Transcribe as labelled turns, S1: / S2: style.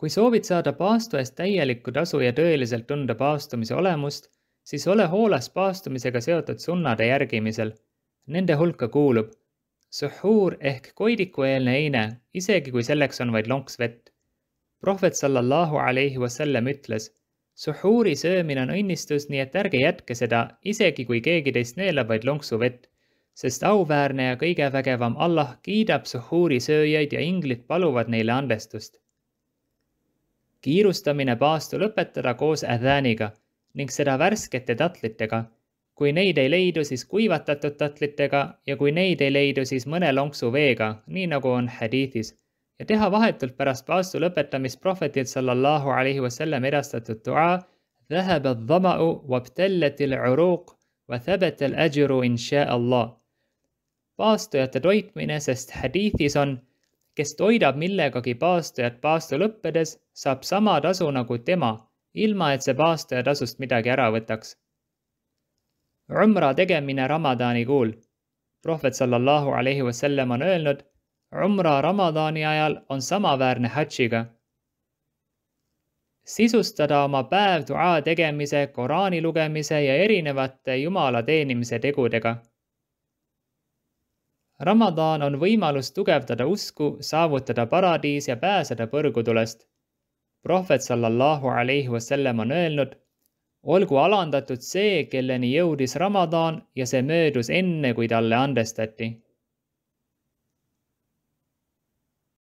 S1: kui soovid saada paastu eest täielikku tasu ja tõeliselt tunda paastumise olemust, siis ole hoolas paastumisega seotud sunnade järgimisel. Nende hulka kuulub suhuur ehk koidikueelne eine, isegi kui selleks on vaid lonks vett. prohvet sallallahu alaihi wasallam ütles. suhuuri söömine on õnnistus, nii et ärge jätke seda, isegi kui keegi teist neelab vaid lonksu vett, sest auväärne ja kõige vägevam Allah kiidab suhuuri sööjaid ja inglid paluvad neile andestust kiirustamine paastu lõpetada koos ädääniga ning seda värskete tatlitega. kui neid ei leidu, siis kuivatatud tatlitega ja kui neid ei leidu, siis mõne lonksu veega, nii nagu on hadiithis. ja teha vahetult pärast paastu lõpetamist prohvetilt sallallahu alaihi wasallam edastatud dua. ذهب الظمأ وابتلت العروق وثبت الأجر إن شاء الله. paastujate toitmine, sest hadiithis on kes toidab millegagi paastajat paasta lõppedes, saab sama tasu nagu tema, ilma et see paastaja tasust midagi ära võtaks. Umra tegemine Ramadani kuul. prohvet sallallahu alaihi wasallam on öelnud, Umra Ramadani ajal on samaväärne hadžiga. sisustada oma päev duaa tegemise, Koraani lugemise ja erinevate Jumala teenimise tegudega Ramadaan on võimalus tugevdada usku, saavutada paradiis ja pääseda põrgutulest. prohvet sallallahu alaihi wasallam on öelnud. olgu alandatud see, kelleni jõudis Ramadaan ja see möödus enne, kui talle andestati